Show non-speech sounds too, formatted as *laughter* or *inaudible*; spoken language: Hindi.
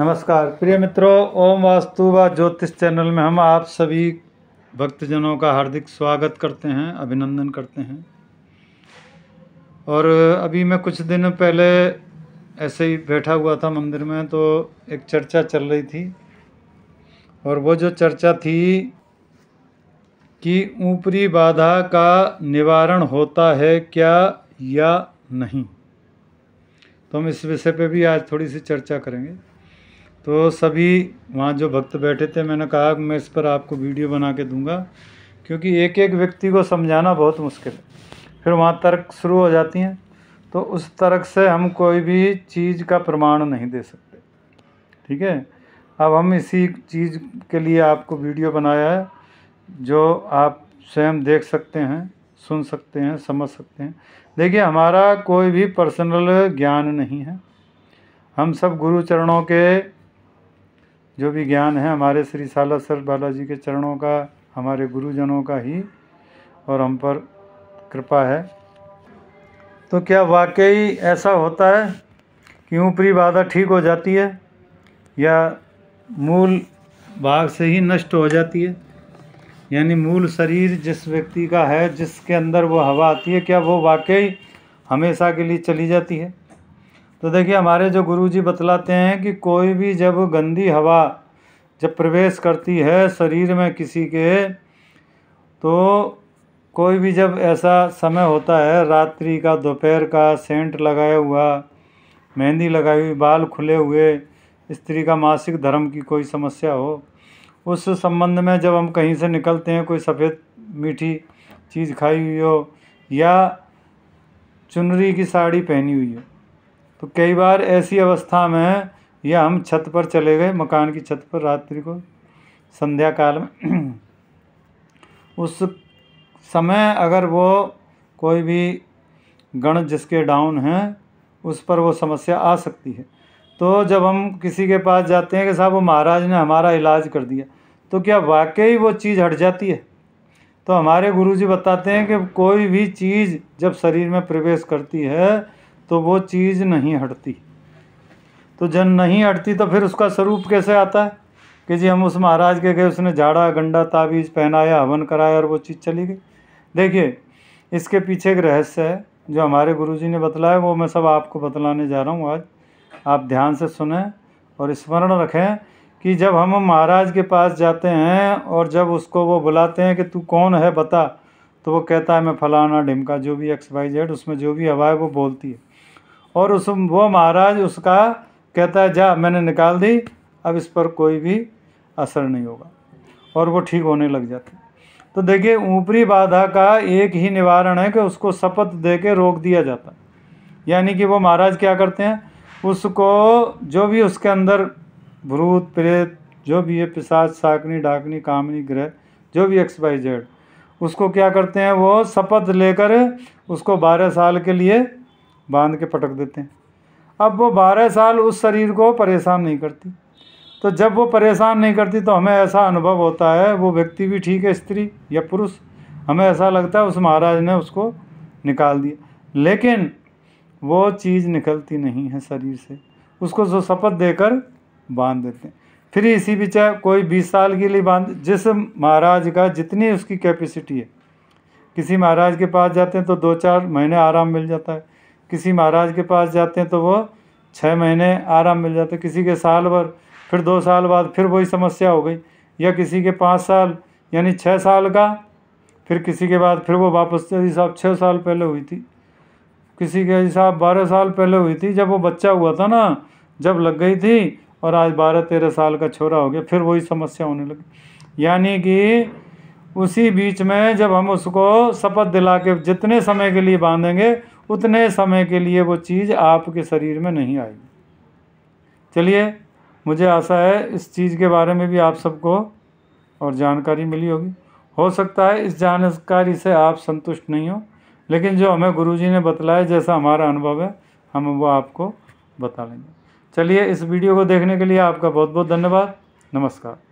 नमस्कार प्रिय मित्रों ओम वास्तु व ज्योतिष चैनल में हम आप सभी भक्तजनों का हार्दिक स्वागत करते हैं अभिनंदन करते हैं और अभी मैं कुछ दिन पहले ऐसे ही बैठा हुआ था मंदिर में तो एक चर्चा चल रही थी और वो जो चर्चा थी कि ऊपरी बाधा का निवारण होता है क्या या नहीं तो हम इस विषय पे भी आज थोड़ी सी चर्चा करेंगे तो सभी वहाँ जो भक्त बैठे थे मैंने कहा मैं इस पर आपको वीडियो बना के दूंगा क्योंकि एक एक व्यक्ति को समझाना बहुत मुश्किल है फिर वहाँ तर्क शुरू हो जाती हैं तो उस तर्क से हम कोई भी चीज़ का प्रमाण नहीं दे सकते ठीक है अब हम इसी चीज़ के लिए आपको वीडियो बनाया है जो आप स्वयं देख सकते हैं सुन सकते हैं समझ सकते हैं देखिए हमारा कोई भी पर्सनल ज्ञान नहीं है हम सब गुरु चरणों के जो भी ज्ञान है हमारे श्री साला सर बालाजी के चरणों का हमारे गुरुजनों का ही और हम पर कृपा है तो क्या वाकई ऐसा होता है कि ऊपरी बाधा ठीक हो जाती है या मूल भाग से ही नष्ट हो जाती है यानी मूल शरीर जिस व्यक्ति का है जिसके अंदर वो हवा आती है क्या वो वाकई हमेशा के लिए चली जाती है तो देखिए हमारे जो गुरुजी बतलाते हैं कि कोई भी जब गंदी हवा जब प्रवेश करती है शरीर में किसी के तो कोई भी जब ऐसा समय होता है रात्रि का दोपहर का सेंट लगाया हुआ मेहंदी लगाई हुई बाल खुले हुए स्त्री का मासिक धर्म की कोई समस्या हो उस संबंध में जब हम कहीं से निकलते हैं कोई सफ़ेद मीठी चीज़ खाई हुई हो या चुनरी की साड़ी पहनी हुई हो तो कई बार ऐसी अवस्था में या हम छत पर चले गए मकान की छत पर रात्रि को संध्या काल में *clears throat* उस समय अगर वो कोई भी गण जिसके डाउन हैं उस पर वो समस्या आ सकती है तो जब हम किसी के पास जाते हैं कि साहब वो महाराज ने हमारा इलाज कर दिया तो क्या वाकई वो चीज़ हट जाती है तो हमारे गुरुजी बताते हैं कि कोई भी चीज़ जब शरीर में प्रवेश करती है तो वो चीज़ नहीं हटती तो जन नहीं हटती तो फिर उसका स्वरूप कैसे आता है कि जी हम उस महाराज के गए उसने झाड़ा गंडा ताबीज़ पहनाया हवन कराया और वो चीज़ चली गई देखिए इसके पीछे एक रहस्य है जो हमारे गुरुजी ने बतलाया वो मैं सब आपको बतलाने जा रहा हूँ आज आप ध्यान से सुने और स्मरण रखें कि जब हम महाराज के पास जाते हैं और जब उसको वो बुलाते हैं कि तू कौन है बता तो वो कहता है मैं फलाना ढिमका जो भी एक्स वाई जेड उसमें जो भी हवा है वो बोलती है और उस वो महाराज उसका कहता है जा मैंने निकाल दी अब इस पर कोई भी असर नहीं होगा और वो ठीक होने लग जाते तो देखिए ऊपरी बाधा का एक ही निवारण है कि उसको शपथ दे के रोक दिया जाता यानी कि वो महाराज क्या करते हैं उसको जो भी उसके अंदर भूत प्रेत जो भी है पिसाच साकनी ढाकनी कामनी ग्रह जो भी एक्स वाई जेड उसको क्या करते हैं वो शपथ लेकर उसको बारह साल के लिए बांध के पटक देते हैं अब वो बारह साल उस शरीर को परेशान नहीं करती तो जब वो परेशान नहीं करती तो हमें ऐसा अनुभव होता है वो व्यक्ति भी ठीक है स्त्री या पुरुष हमें ऐसा लगता है उस महाराज ने उसको निकाल दिया लेकिन वो चीज़ निकलती नहीं है शरीर से उसको जो शपथ देकर बांध देते हैं फिर इसी बीच कोई बीस साल के लिए बांध जिस महाराज का जितनी उसकी कैपेसिटी है किसी महाराज के पास जाते हैं तो दो चार महीने आराम मिल जाता है किसी महाराज के पास जाते हैं तो वो छः महीने आराम मिल जाता है किसी के साल भर फिर दो साल बाद फिर वही समस्या हो गई या किसी के पाँच साल यानी छः साल का फिर किसी के बाद फिर वो वापस जैसे साहब छः साल पहले हुई थी किसी के साहब बारह साल पहले हुई थी जब वो बच्चा हुआ था ना जब लग गई थी और आज बारह तेरह साल का छोरा हो गया फिर वही समस्या होने लगी यानी कि उसी बीच में जब हम उसको शपथ दिला के जितने समय के लिए बांधेंगे उतने समय के लिए वो चीज़ आपके शरीर में नहीं आएगी चलिए मुझे आशा है इस चीज़ के बारे में भी आप सबको और जानकारी मिली होगी हो सकता है इस जानकारी से आप संतुष्ट नहीं हो लेकिन जो हमें गुरुजी ने बतलाया जैसा हमारा अनुभव है हम वो आपको बता लेंगे चलिए इस वीडियो को देखने के लिए आपका बहुत बहुत धन्यवाद नमस्कार